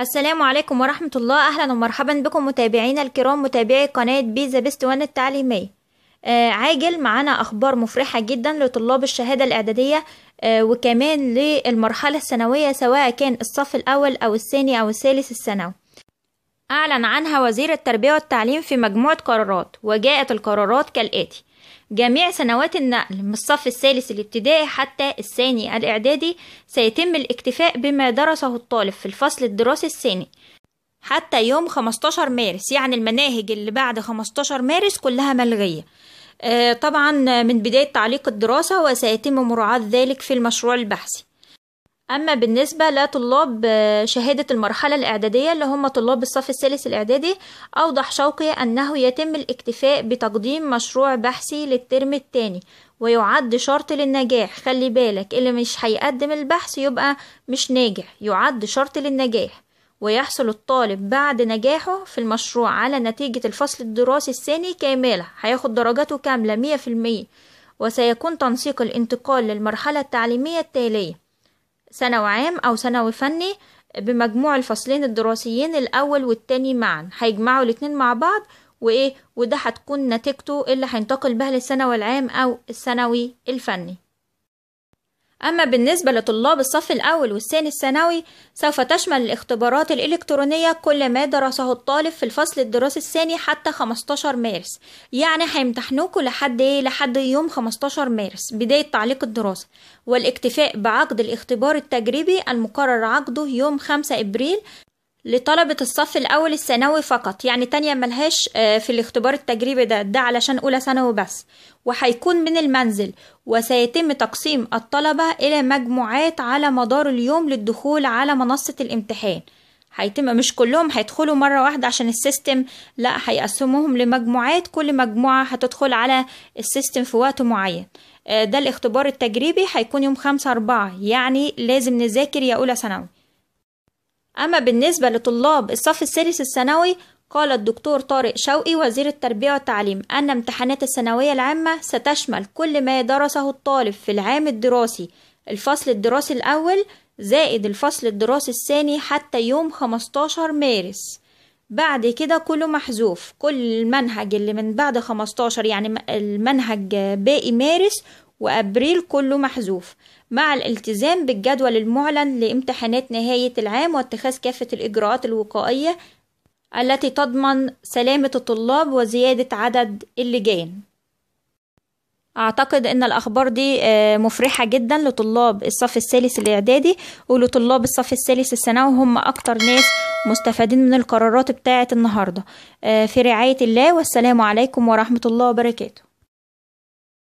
السلام عليكم ورحمة الله أهلا ومرحبا بكم متابعينا الكرام متابعي قناة بيزا بيست وان التعليمية آه، عاجل معانا أخبار مفرحة جدا لطلاب الشهادة الإعدادية آه، وكمان للمرحلة الثانوية سواء كان الصف الأول أو الثاني أو الثالث الثانوي أعلن عنها وزير التربية والتعليم في مجموعة قرارات وجاءت القرارات كالآتي جميع سنوات النقل من الصف الثالث الابتدائي حتى الثاني الإعدادي سيتم الاكتفاء بما درسه الطالب في الفصل الدراسي الثاني حتى يوم 15 مارس يعني المناهج اللي بعد 15 مارس كلها ملغية آه، طبعا من بداية تعليق الدراسة وسيتم مراعاة ذلك في المشروع البحثي أما بالنسبة لطلاب آه، شهادة المرحلة الإعدادية اللي هم طلاب الصف الثالث الإعدادي أوضح شوقي أنه يتم الاكتفاء بتقديم مشروع بحثي للترم الثاني ويعد شرط للنجاح خلي بالك اللي مش هيقدم البحث يبقى مش ناجح يعد شرط للنجاح ويحصل الطالب بعد نجاحه في المشروع على نتيجة الفصل الدراسي الثاني كاملة هياخد درجاته كاملة مية في المية وسيكون تنسيق الانتقال للمرحلة التعليمية التالية ثانوي عام أو ثانوي فني بمجموع الفصلين الدراسيين الأول والتاني معا هيجمعوا الاتنين مع بعض وإيه وده هتكون نتيجته اللي هينتقل بها للثانوي العام أو الثانوي الفني أما بالنسبة لطلاب الصف الأول والثاني الثانوي سوف تشمل الاختبارات الإلكترونية كل ما درسه الطالب في الفصل الدراسي الثاني حتى 15 مارس يعني هيمتحنوكوا لحد إيه لحد يوم 15 مارس بداية تعليق الدراسة والاكتفاء بعقد الاختبار التجريبي المقرر عقده يوم 5 إبريل لطلبة الصف الأول الثانوي فقط يعني تانية ملهاش آه، في الاختبار التجريبي ده ده علشان أولى ثانوي بس وهيكون من المنزل وسيتم تقسيم الطلبة إلى مجموعات على مدار اليوم للدخول على منصة الامتحان هيتم مش كلهم هيدخلوا مرة واحدة عشان السيستم لا هيقسموهم لمجموعات كل مجموعة هتدخل على السيستم في وقت معين آه، ده الاختبار التجريبي هيكون يوم خمسة أربعة يعني لازم نذاكر يا أولى ثانوي أما بالنسبة لطلاب الصف السادس الثانوي قال الدكتور طارق شوقي وزير التربية والتعليم أن امتحانات الثانوية العامة ستشمل كل ما درسه الطالب في العام الدراسي الفصل الدراسي الأول زائد الفصل الدراسي الثاني حتى يوم 15 مارس بعد كده كله محذوف كل المنهج اللي من بعد 15 يعني المنهج باقي مارس وأبريل كله محذوف مع الالتزام بالجدول المعلن لامتحانات نهاية العام واتخاذ كافة الإجراءات الوقائية التي تضمن سلامة الطلاب وزيادة عدد اللجان أعتقد أن الأخبار دي آه، مفرحة جدا لطلاب الصف الثالث الإعدادي ولطلاب الصف الثالث الثانوي هم أكتر ناس مستفادين من القرارات بتاعة النهاردة آه، في رعاية الله والسلام عليكم ورحمة الله وبركاته